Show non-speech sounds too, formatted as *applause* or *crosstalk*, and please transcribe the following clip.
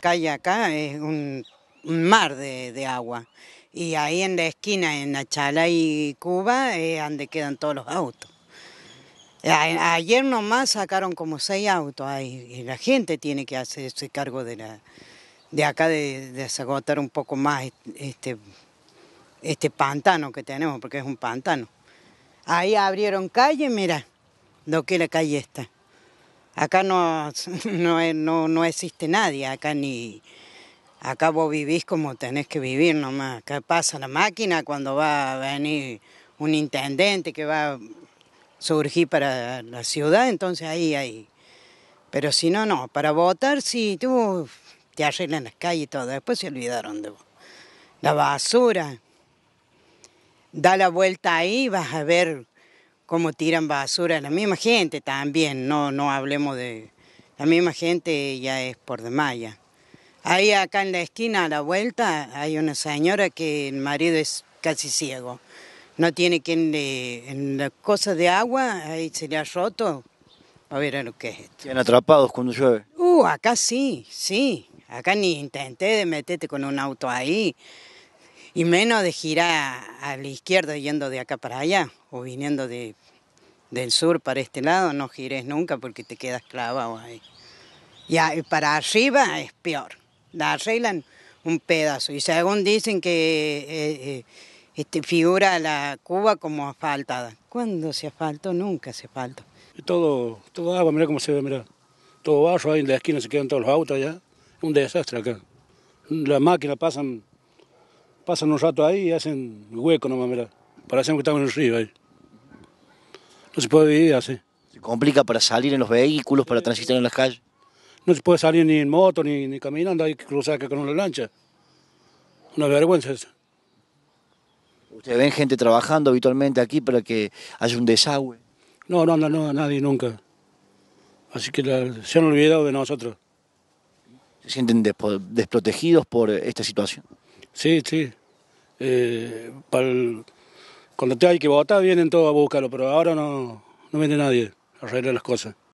La acá es un, mar de, agua. Y ahí en la esquina, en Achala y Cuba, es donde quedan todos los autos. ayer nomás sacaron como seis autos ahí, y la gente tiene que hacerse cargo de la de acá de, agotar desagotar un poco más este, este pantano que tenemos, porque es un pantano. Ahí abrieron calle, mira lo que la calle está. Acá *laughs* no, no, existe nadie, acá ni... Acá vos vivís como tenés que vivir nomás. Acá pasa la máquina cuando va a venir un intendente que va a surgir para la ciudad, entonces ahí, ahí. Pero si no, no. Para votar, sí, tú te en las calles y todo. Después se olvidaron de vos. La basura. Da la vuelta ahí, vas a ver cómo tiran basura la misma gente también, no, no hablemos de... La misma gente ya es por de maya. Ahí acá en la esquina, a la vuelta, hay una señora que el marido es casi ciego. No tiene quien le... En las cosas de agua, ahí se le ha roto. A ver a lo que es esto. ¿Tienen atrapados cuando llueve? Uh, acá sí, sí. Acá ni intenté de meterte con un auto ahí y menos de girar a la izquierda yendo de acá para allá o viniendo de, del sur para este lado, no gires nunca porque te quedas clavado ahí. Y para arriba es peor, la arreglan un pedazo. Y según dicen que eh, eh, este, figura la Cuba como asfaltada. ¿Cuándo se asfaltó? Nunca se asfaltó. Todo, todo agua, mirá cómo se ve, mirá. Todo barro ahí en la esquina, se quedan todos los autos allá. Un desastre acá. Las máquinas pasan pasan un rato ahí y hacen hueco nomás, para Parecen que estamos en el río ahí. No se puede vivir así. ¿Se complica para salir en los vehículos, para transitar en las calles? No se puede salir ni en moto, ni, caminando, hay que cruzar con una lancha. Una vergüenza eso. ¿Usted ven gente trabajando habitualmente aquí para que haya un desagüe? No, no anda no, nadie nunca. Así que se han olvidado de nosotros. ¿Se sienten desprotegidos por esta situación? Sí, sí. Eh, cuando te hay que votar vienen todos a buscarlo, pero ahora no, no viene nadie a arreglar las cosas.